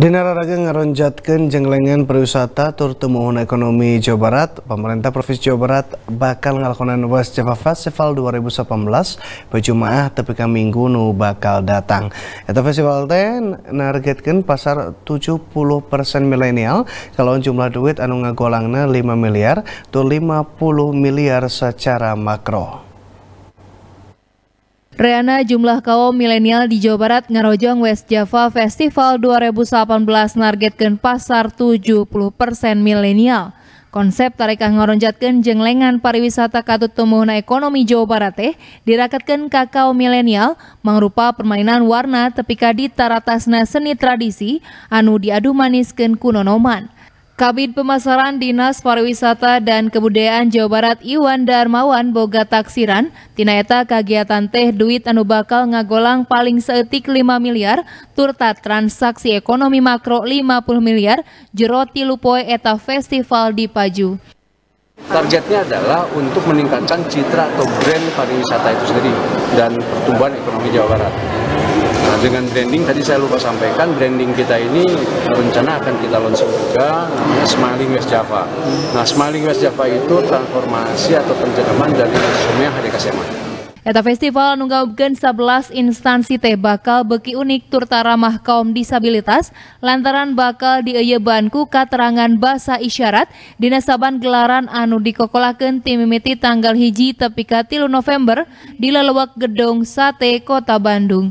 Dinar Raga ngeronjatkan jenglengan perwisata tur tumuhun ekonomi Jawa Barat, pemerintah Provinsi Jawa Barat bakal ngelakonan West Java Festival 2018 berjumaah tapi minggu nu bakal datang. Eta festival ten nargetkan pasar 70% milenial kalau jumlah duit anu ngagolangna 5 miliar lima 50 miliar secara makro. Reana jumlah kaum milenial di Jawa Barat ngarojong West Java Festival 2018 nargetkan pasar 70% persen milenial. Konsep tarikan ngoronjatkan jenglengan pariwisata katut na ekonomi Jawa Barat teh dirakatkan kakao milenial mangrupa permainan warna tepika di taratasna seni tradisi anu diadu maniskan kunonoman. Kabin Pemasaran Dinas Pariwisata dan Kebudayaan Jawa Barat Iwan Darmawan Boga Taksiran, tinaeta kegiatan teh duit anu bakal ngagolang paling seetik 5 miliar, turta transaksi ekonomi makro 50 miliar, jeroti lupoe eta festival di Paju. Targetnya adalah untuk meningkatkan citra atau brand pariwisata itu sendiri dan pertumbuhan ekonomi Jawa Barat. Nah, dengan branding tadi saya lupa sampaikan branding kita ini rencana akan kita launching juga namanya Smiling West Java. Nah, Smiling West Java itu transformasi atau penjenaman dari Sumia Hari Kasema. Eta festival nunggaubkeun 11 instansi teh bakal beki unik ramah kaum disabilitas lantaran bakal dieyebanku katerangan bahasa isyarat dinasaban gelaran anu tim timimiti tanggal hiji tepi tilu November di lelewak gedung sate kota Bandung.